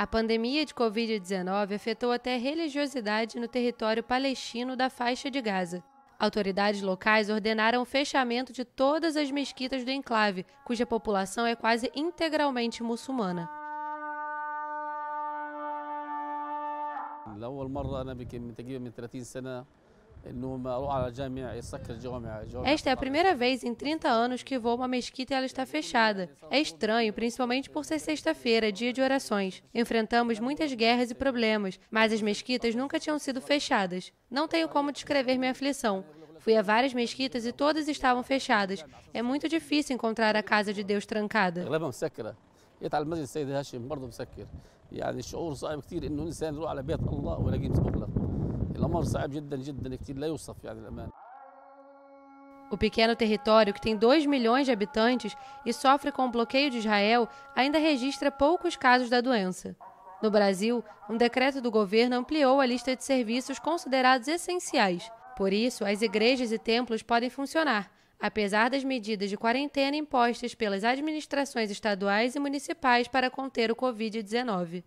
A pandemia de Covid-19 afetou até a religiosidade no território palestino da faixa de Gaza. Autoridades locais ordenaram o fechamento de todas as mesquitas do enclave, cuja população é quase integralmente muçulmana. 30 esta é a primeira vez em 30 anos que vou a uma mesquita e ela está fechada. É estranho, principalmente por ser sexta-feira, é dia de orações. Enfrentamos muitas guerras e problemas, mas as mesquitas nunca tinham sido fechadas. Não tenho como descrever minha aflição. Fui a várias mesquitas e todas estavam fechadas. É muito difícil encontrar a casa de Deus trancada. É muito difícil encontrar a casa de Deus trancada. الأمر صعب جدا جدا لا يوصف يعني الأمان o pequeno território, que tem 2 milhões de habitantes e sofre com o bloqueio de Israel, ainda registra poucos casos da doença. No Brasil, um decreto do governo ampliou a lista de serviços considerados essenciais. Por isso, as igrejas e templos podem funcionar, apesar das medidas de quarentena impostas pelas administrações estaduais e municipais para conter o Covid-19.